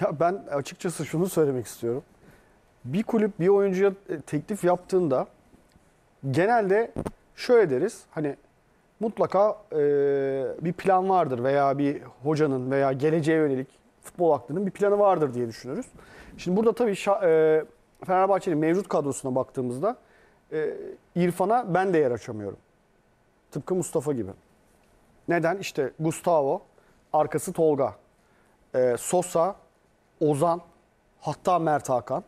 Ya ben açıkçası şunu söylemek istiyorum. Bir kulüp bir oyuncuya e, teklif yaptığında genelde şöyle deriz. Hani mutlaka e, bir plan vardır veya bir hocanın veya geleceğe yönelik futbol aklının bir planı vardır diye düşünürüz. Şimdi burada tabii e, Fenerbahçe'nin mevcut kadrosuna baktığımızda e, İrfan'a ben de yer açamıyorum. Tıpkı Mustafa gibi. Neden? İşte Gustavo, arkası Tolga, e, Sosa, Ozan, hatta Mert Hakan,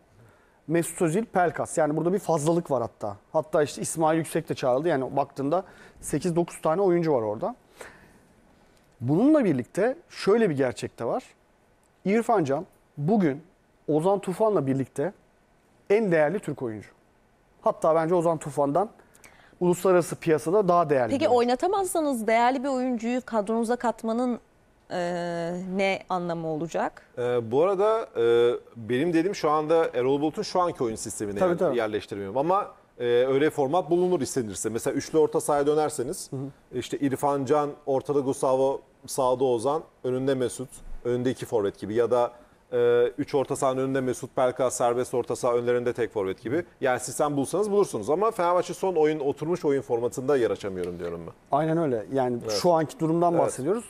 Mesut Özil, Pelkas. Yani burada bir fazlalık var hatta. Hatta işte İsmail Yüksek de çağrıldı. Yani baktığında 8-9 tane oyuncu var orada. Bununla birlikte şöyle bir gerçek de var. İrfan Can bugün Ozan Tufan'la birlikte en değerli Türk oyuncu. Hatta bence Ozan Tufan'dan uluslararası piyasada daha değerli. Peki oynatamazsanız değerli bir oyuncuyu kadronuza katmanın e, ne anlamı olacak? Ee, bu arada e, benim dediğim şu anda Erol Bulut'un şu anki oyun sistemine Tabii, yer, tabii. yerleştirmiyorum ama e, öyle format bulunur istenirse. Mesela üçlü orta sahaya dönerseniz işte İrfan Can, ortada Gustavo, sağda Ozan, önünde Mesut, önünde iki forvet gibi ya da e, üç orta sahanın önünde Mesut Pelkas serbest orta saha önlerinde tek forvet gibi. Yani sistem bulsanız bulursunuz ama Fenerbahçe son oyun oturmuş oyun formatında yer açamıyorum diyorum ben. Aynen öyle. Yani şu anki durumdan bahsediyoruz.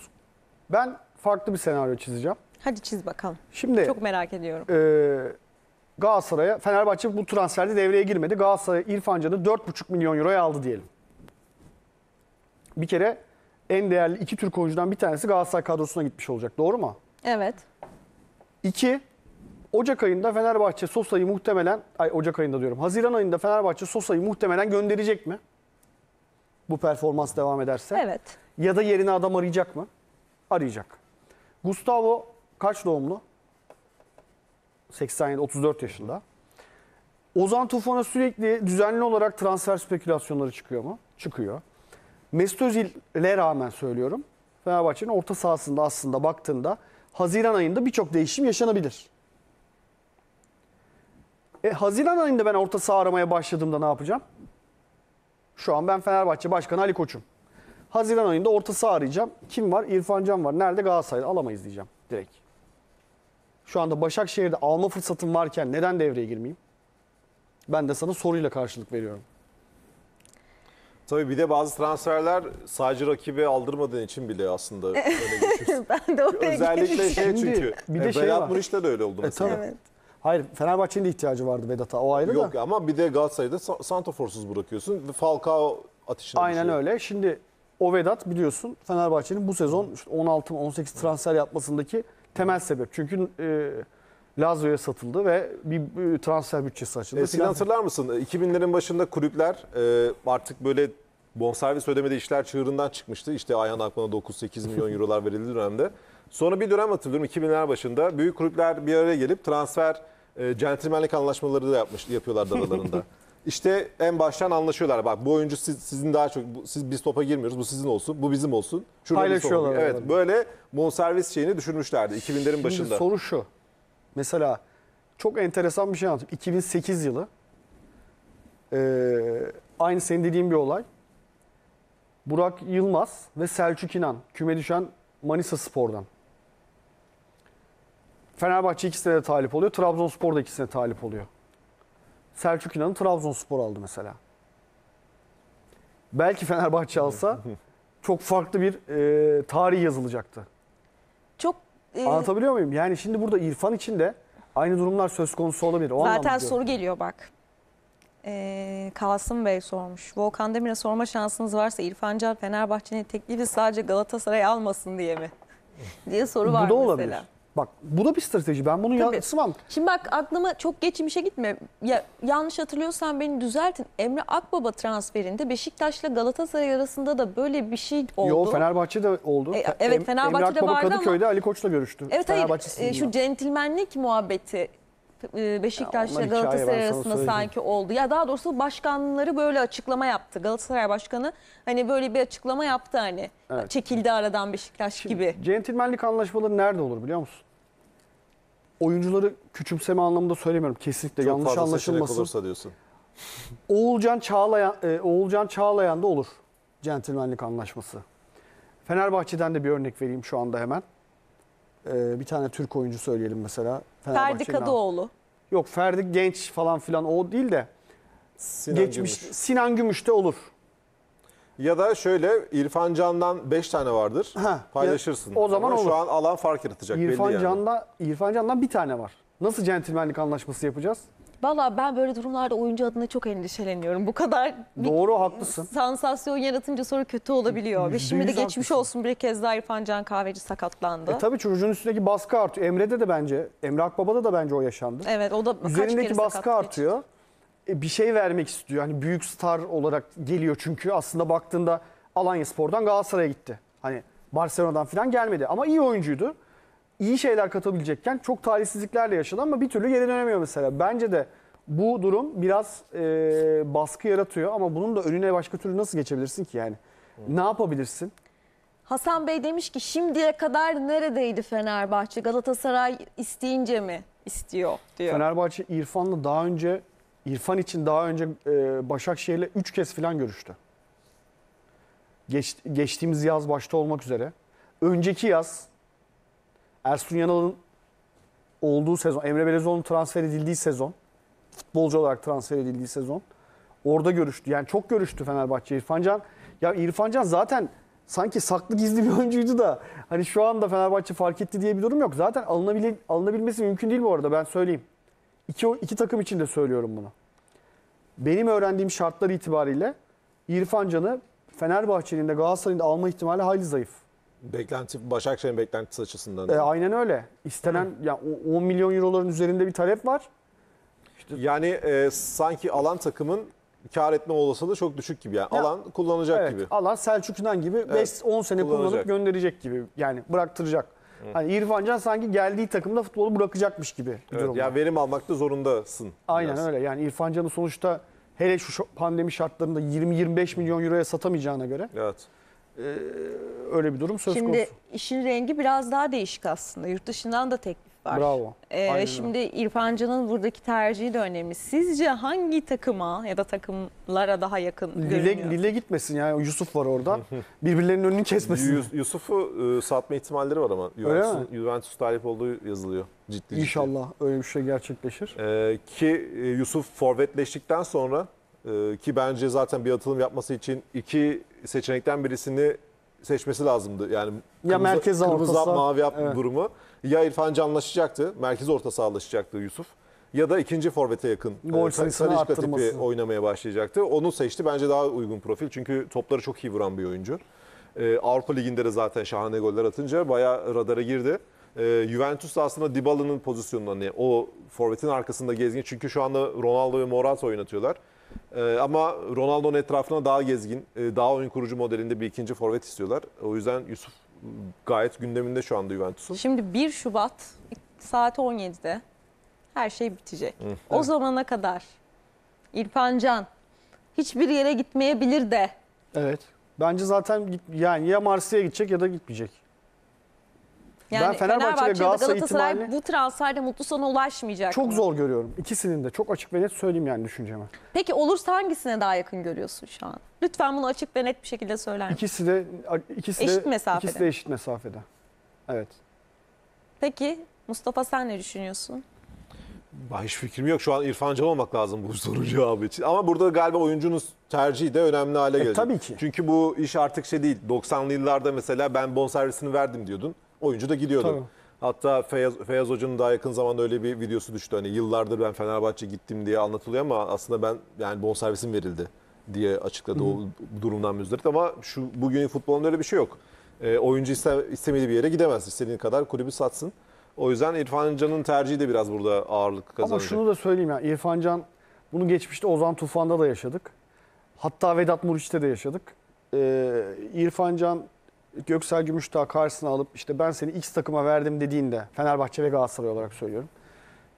Ben farklı bir senaryo çizeceğim. Hadi çiz bakalım. Şimdi Çok merak ediyorum. e, Galatasaray'a, Fenerbahçe bu transferde devreye girmedi. Galatasaray İrfan Can'ı 4,5 milyon euroya aldı diyelim. Bir kere en değerli iki Türk oyuncudan bir tanesi Galatasaray kadrosuna gitmiş olacak. Doğru mu? Evet. İki, Ocak ayında Fenerbahçe Sosa'yı muhtemelen, ay Ocak ayında diyorum, Haziran ayında Fenerbahçe Sosa'yı muhtemelen gönderecek mi? Bu performans devam ederse. Evet. Ya da yerine adam arayacak mı? arayacak. Gustavo kaç doğumlu? 87, 34 yaşında. Ozan Tufan'a sürekli düzenli olarak transfer spekülasyonları çıkıyor mu? Çıkıyor. Mesut Özil'e rağmen söylüyorum. Fenerbahçe'nin orta sahasında aslında baktığında Haziran ayında birçok değişim yaşanabilir. E, Haziran ayında ben orta saha aramaya başladığımda ne yapacağım? Şu an ben Fenerbahçe Başkanı Ali Koç'um. Haziran ayında orta saha arayacağım. Kim var? İrfan Can var. Nerede? Galatasaray'da. Alamayız diyeceğim direkt. Şu anda Başakşehir'de alma fırsatım varken neden devreye girmeyeyim? Ben de sana soruyla karşılık veriyorum. Tabii bir de bazı transferler sadece rakibe aldırmadığın için bile aslında öyle ben de oraya Özellikle şey çünkü. Bir e, de e, şey Berat Muriç'te de öyle oldu e, mesela. E, Evet. Hayır Fenerbahçe'nin de ihtiyacı vardı Vedat'a o ayrı Yok, da. Yok ama bir de Galatasaray'da Santoforsuz bırakıyorsun. Falcao atışına Aynen düşüyor. öyle. Şimdi o Vedat biliyorsun Fenerbahçe'nin bu sezon işte 16-18 transfer yapmasındaki temel sebep. Çünkü e, Lazio'ya satıldı ve bir e, transfer bütçesi açıldı. Eskiden Filan... hatırlar mısın? 2000'lerin başında kulüpler e, artık böyle bonservis ödemede işler çığırından çıkmıştı. İşte Ayhan Akman'a 9-8 milyon eurolar verildi dönemde. Sonra bir dönem hatırlıyorum 2000'ler başında büyük kulüpler bir araya gelip transfer e, centilmenlik anlaşmaları da yapmış, yapıyorlardı aralarında. İşte en baştan anlaşıyorlar. Bak bu oyuncu siz, sizin daha çok siz biz topa girmiyoruz. Bu sizin olsun. Bu bizim olsun. Şurada Paylaşıyorlar. Bizim evet. Böyle bonservis şeyini düşünmüşlerdi 2000'lerin Şimdi başında. soru şu. Mesela çok enteresan bir şey anlatayım. 2008 yılı ee, aynı senin dediğin bir olay. Burak Yılmaz ve Selçuk İnan küme düşen Manisa Spor'dan. Fenerbahçe ikisine de talip oluyor. Trabzonspor da ikisine talip oluyor. Selçuk İnan'ı Trabzonspor aldı mesela. Belki Fenerbahçe alsa çok farklı bir e, tarih yazılacaktı. Çok e, Anlatabiliyor muyum? Yani şimdi burada İrfan için de aynı durumlar söz konusu olabilir. O Zaten soru geliyor bak. Ee, Kasım Bey sormuş. Volkan Demir'e sorma şansınız varsa İrfan Can Fenerbahçe'nin teklifi sadece Galatasaray almasın diye mi? diye soru var Bu da mesela. olabilir. Bak bu da bir strateji. Ben bunu Tabii. yansımam. Şimdi bak aklıma çok geçmişe gitme. Ya, yanlış hatırlıyorsan beni düzeltin. Emre Akbaba transferinde Beşiktaş'la Galatasaray arasında da böyle bir şey oldu. Yo Fenerbahçe'de oldu. E, evet em, Fenerbahçe'de Emre Akbaba vardı Kadıköy'de ama... Ali Koç'la görüştü. Evet hayır e, şu centilmenlik muhabbeti e, Beşiktaş'la Galatasaray arasında sanki oldu. Ya daha doğrusu başkanları böyle açıklama yaptı. Galatasaray Başkanı hani böyle bir açıklama yaptı hani. Evet. Çekildi aradan Beşiktaş Şimdi, gibi. Centilmenlik anlaşmaları nerede olur biliyor musun? oyuncuları küçümseme anlamında söylemiyorum. Kesinlikle Çok yanlış fazla seçenek anlaşılmasın. olursa diyorsun. Oğulcan Çağlayan, e, Oğulcan Çağlayan da olur. Centilmenlik anlaşması. Fenerbahçe'den de bir örnek vereyim şu anda hemen. Ee, bir tane Türk oyuncu söyleyelim mesela. Ferdi Kadıoğlu. Yok Ferdi Genç falan filan o değil de Sinan geçmiş Gümüş. Sinan Gümüş de olur. Ya da şöyle İrfan Can'dan 5 tane vardır. Ha, paylaşırsın. ya- o zaman Ama olur. Şu an alan fark yaratacak İrfan belli yani. Can'da İrfan Can'dan bir tane var. Nasıl centilmenlik anlaşması yapacağız? Valla ben böyle durumlarda oyuncu adına çok endişeleniyorum. Bu kadar bir Doğru haklısın. sansasyon yaratınca sonra kötü olabiliyor. Ve şimdi de geçmiş haklısın. olsun bir kez daha İrfan Can Kahveci sakatlandı. E tabii çocuğun üstündeki baskı artıyor. Emre'de de bence, Emre Akbaba'da da bence o yaşandı. evet o da kaç kere baskı sakatlığı artıyor. E, bir şey vermek istiyor. Hani büyük star olarak geliyor çünkü aslında baktığında Alanya Spor'dan Galatasaray'a gitti. Hani Barcelona'dan falan gelmedi ama iyi oyuncuydu. İyi şeyler katabilecekken çok talihsizliklerle yaşadı ama bir türlü geri dönemiyor mesela. Bence de bu durum biraz e, baskı yaratıyor ama bunun da önüne başka türlü nasıl geçebilirsin ki yani? Ne yapabilirsin? Hasan Bey demiş ki şimdiye kadar neredeydi Fenerbahçe? Galatasaray isteyince mi istiyor diyor. Fenerbahçe İrfan'la daha önce İrfan için daha önce e, Başakşehir'le 3 kez falan görüştü. Geç, geçtiğimiz yaz başta olmak üzere. Önceki yaz Ersun Yanal'ın olduğu sezon, Emre Belezoğlu'nun transfer edildiği sezon, futbolcu olarak transfer edildiği sezon orada görüştü. Yani çok görüştü Fenerbahçe İrfancan. Ya İrfancan zaten sanki saklı gizli bir oyuncuydu da hani şu anda Fenerbahçe fark etti diye bir durum yok. Zaten alınabile, alınabilmesi mümkün değil bu arada ben söyleyeyim. İki, iki takım için de söylüyorum bunu. Benim öğrendiğim şartlar itibariyle İrfan Can'ı Fenerbahçe'nin de Galatasaray'ın da alma ihtimali hayli zayıf. Beklenti, Başakşehir'in beklentisi açısından. E, aynen öyle. İstenen yani 10 milyon euroların üzerinde bir talep var. Yani e, sanki alan takımın kar etme olasılığı çok düşük gibi. Yani Ya, alan kullanacak evet, gibi. alan Selçuk'tan gibi 5-10 sene kullanıp gönderecek gibi. Yani bıraktıracak. Hani İrfan Can sanki geldiği takımda futbolu bırakacakmış gibi. bir Evet, durum ya verim almakta zorundasın. Aynen biraz. öyle. Yani İrfan Can'ı sonuçta hele şu şu pandemi şartlarında 20-25 milyon euroya satamayacağına göre Evet. E, öyle bir durum söz Şimdi konusu. işin rengi biraz daha değişik aslında. Yurt dışından da tek var. Bravo. Ee, şimdi İrfancan'ın buradaki tercihi de önemli. Sizce hangi takıma ya da takımlara daha yakın Lille, görünüyor? Lille gitmesin yani Yusuf var orada. Birbirlerinin önünü kesmesin. Yusuf'u e, satma ihtimalleri var ama. Juventus'un- Juventus talip olduğu yazılıyor. Ciddi ciddi. İnşallah öyle bir şey gerçekleşir. E, ki e, Yusuf forvetleştikten sonra e, ki bence zaten bir atılım yapması için iki seçenekten birisini seçmesi lazımdı. Yani Ya kırmızı orta saha, yap, mavi yap evet. durumu ya İrfan Canlaşacaktı, merkez orta sahalaşacaktı Yusuf. Ya da ikinci forvete yakın e, gol tipi oynamaya başlayacaktı. Onu seçti. Bence daha uygun profil. Çünkü topları çok iyi vuran bir oyuncu. Ee, Avrupa Ligi'nde de zaten şahane goller atınca bayağı radara girdi. Ee, Juventus da aslında Dybala'nın pozisyonunu hani o forvetin arkasında gezgin. Çünkü şu anda Ronaldo ve Morata oynatıyorlar. Ee, ama Ronaldo'nun etrafına daha gezgin, e, daha oyun kurucu modelinde bir ikinci forvet istiyorlar. O yüzden Yusuf gayet gündeminde şu anda Juventus'un. Şimdi 1 Şubat saat 17'de her şey bitecek. Hı, evet. O zamana kadar İrfan Can hiçbir yere gitmeyebilir de. Evet. Bence zaten yani ya Marsilya'ya gidecek ya da gitmeyecek. Yani ben Fenerbahçe, Fenerbahçe ve Galatasaray, bu transferde mutlu sona ulaşmayacak Çok mı? zor görüyorum. İkisinin de çok açık ve net söyleyeyim yani düşüncemi. Peki olursa hangisine daha yakın görüyorsun şu an? Lütfen bunu açık ve net bir şekilde söyler misin? İkisi de, ikisi de, eşit mesafede. İkisi de eşit mesafede. Evet. Peki Mustafa sen ne düşünüyorsun? Hiç fikrim yok. Şu an İrfan olmak lazım bu sorunun cevabı için. Ama burada galiba oyuncunuz tercihi de önemli hale e, Tabii ki. Çünkü bu iş artık şey değil. 90'lı yıllarda mesela ben bonservisini verdim diyordun oyuncu da gidiyordu. Tabii. Hatta Feyyaz, Feyyaz Hoca'nın daha yakın zamanda öyle bir videosu düştü. Hani yıllardır ben Fenerbahçe gittim diye anlatılıyor ama aslında ben yani bonservisim verildi diye açıkladı Hı-hı. o durumdan müzdarip ama şu bugünün futbolunda öyle bir şey yok. E, oyuncu iste, istemediği bir yere gidemez. İstediğin kadar kulübü satsın. O yüzden İrfan Can'ın tercihi de biraz burada ağırlık kazanacak. Ama şunu da söyleyeyim ya İrfan Can bunu geçmişte Ozan Tufan'da da yaşadık. Hatta Vedat Muriç'te de yaşadık. Ee, İrfan Can Göksel Gümüşdağ karşısına alıp işte ben seni X takıma verdim dediğinde Fenerbahçe ve Galatasaray olarak söylüyorum.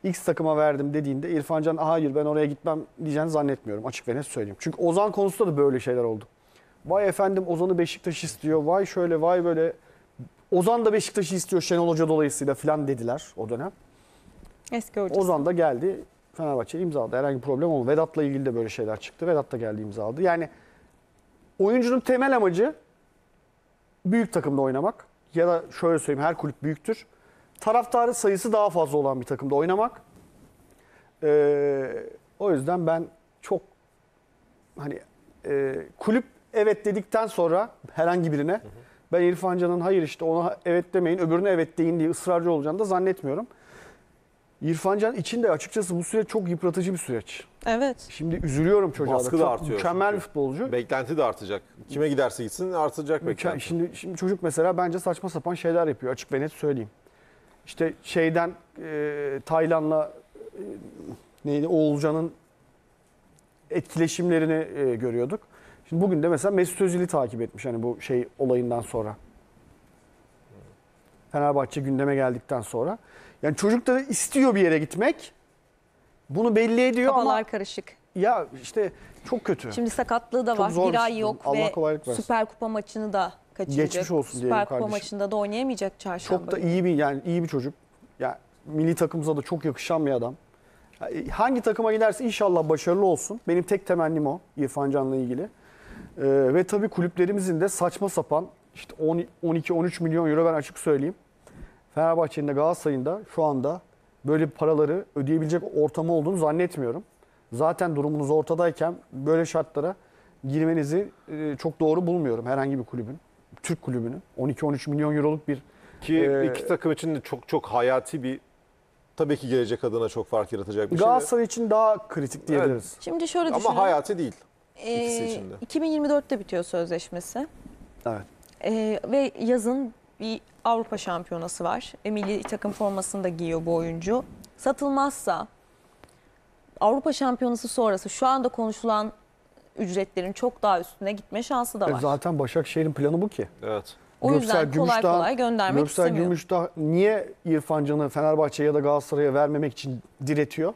X takıma verdim dediğinde İrfan Can hayır ben oraya gitmem diyeceğini zannetmiyorum açık ve net söyleyeyim. Çünkü Ozan konusunda da böyle şeyler oldu. Vay efendim Ozan'ı Beşiktaş istiyor. Vay şöyle vay böyle. Ozan da Beşiktaş'ı istiyor Şenol Hoca dolayısıyla filan dediler o dönem. Eski hocası. Ozan da geldi Fenerbahçe imzaladı. Herhangi bir problem olmadı. Vedat'la ilgili de böyle şeyler çıktı. Vedat da geldi imzaladı. Yani oyuncunun temel amacı büyük takımda oynamak ya da şöyle söyleyeyim her kulüp büyüktür. Taraftarı sayısı daha fazla olan bir takımda oynamak. Ee, o yüzden ben çok hani e, kulüp evet dedikten sonra herhangi birine hı hı. ben İrfan Can'ın hayır işte ona evet demeyin öbürüne evet deyin diye ısrarcı olacağını da zannetmiyorum. İrfancan Can için de açıkçası bu süreç çok yıpratıcı bir süreç. Evet. Şimdi üzülüyorum çocuğa Baskı da. artıyor mükemmel bir futbolcu. Beklenti de artacak. Kime giderse gitsin artacak Müke- beklenti. şimdi, şimdi çocuk mesela bence saçma sapan şeyler yapıyor. Açık ve net söyleyeyim. İşte şeyden e, Taylan'la e, neydi Oğulcan'ın etkileşimlerini e, görüyorduk. Şimdi bugün de mesela Mesut Özil'i takip etmiş hani bu şey olayından sonra. Fenerbahçe gündeme geldikten sonra. Yani çocuk da istiyor bir yere gitmek. Bunu belli ediyor Kafalar ama karışık. ya işte çok kötü. Şimdi sakatlığı da Çok var. bir ay yok Allah kolaylık ve versin. Süper Kupa maçını da kaçıracak. Geçmiş olsun Süper Kupa maçında da oynayamayacak çarşamba. Çok da iyi bir yani iyi bir çocuk. Ya milli takımıza da çok yakışan bir adam. E, hangi takıma giderse inşallah başarılı olsun. Benim tek temennim o İrfan Can'la ilgili. Ee, ve tabii kulüplerimizin de saçma sapan işte 12-13 milyon euro ben açık söyleyeyim. Fenerbahçe'nin de Galatasaray'ın da şu anda böyle paraları ödeyebilecek ortamı olduğunu zannetmiyorum. Zaten durumunuz ortadayken böyle şartlara girmenizi e, çok doğru bulmuyorum herhangi bir kulübün. Türk kulübünün 12-13 milyon euroluk bir ki ee, iki takım için de çok çok hayati bir tabii ki gelecek adına çok fark yaratacak bir Galatasaray şey. Galatasaray için daha kritik diyebiliriz. Evet. Şimdi şöyle düşünün. Ama hayati değil. Ee, ikisi için de. 2024'te bitiyor sözleşmesi. Evet. Ee, ve yazın bir Avrupa Şampiyonası var. E, milli takım formasını da giyiyor bu oyuncu. Satılmazsa Avrupa Şampiyonası sonrası şu anda konuşulan ücretlerin çok daha üstüne gitme şansı da e, var. E zaten Başakşehir'in planı bu ki. Evet. O Göksel yüzden Gümüş'ten, kolay kolay göndermek Göksel istemiyor. Gümüş'ten niye İrfan Can'ı Fenerbahçe'ye ya da Galatasaray'a vermemek için diretiyor?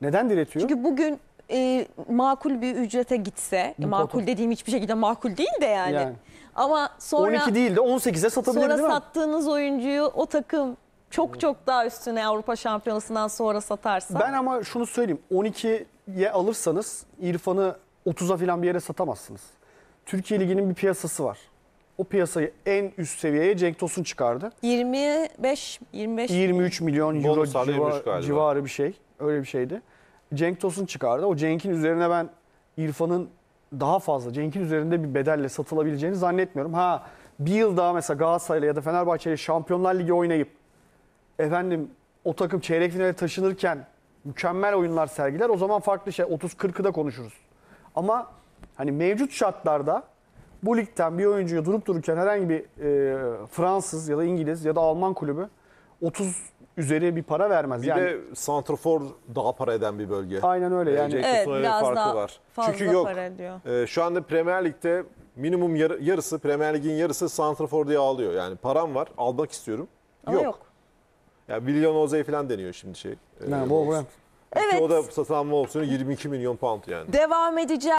Neden diretiyor? Çünkü bugün e, makul bir ücrete gitse, Bu e, makul dediğim hiçbir şekilde makul değil de yani. Yani. Ama sonra 12 değil de 18'e satabilir sonra değil mi? sattığınız oyuncuyu o takım çok çok daha üstüne Avrupa Şampiyonası'ndan sonra satarsa. Ben ama şunu söyleyeyim. 12'ye alırsanız İrfan'ı 30'a falan bir yere satamazsınız. Türkiye Ligi'nin bir piyasası var. O piyasayı en üst seviyeye Cenk Tosun çıkardı. 25 25 23 milyon euro Bonuslarla civarı bir şey. Öyle bir şeydi. Cenk Tosun çıkardı. O Cenk'in üzerine ben İrfan'ın daha fazla Cenk'in üzerinde bir bedelle satılabileceğini zannetmiyorum. Ha bir yıl daha mesela Galatasaray'la ya da Fenerbahçe'yle Şampiyonlar Ligi oynayıp efendim o takım çeyrek finale taşınırken mükemmel oyunlar sergiler. O zaman farklı şey 30-40'ı da konuşuruz. Ama hani mevcut şartlarda bu ligden bir oyuncuya durup dururken herhangi bir e, Fransız ya da İngiliz ya da Alman kulübü 30 üzeri bir para vermez. Bir yani, de Santrafor daha para eden bir bölge. Aynen öyle yani. evet, biraz farkı daha var. fazla Çünkü yok, para ediyor. E, şu anda Premier Lig'de minimum yar, yarısı, Premier Lig'in yarısı Santrafor diye ağlıyor. Yani param var, almak istiyorum. Ama yok. yok. Ya yani William Ozey falan deniyor şimdi şey. Ne e, Wolverhampton. Evet. Ki o da satılan olsun 22 milyon pound yani. Devam edeceğiz.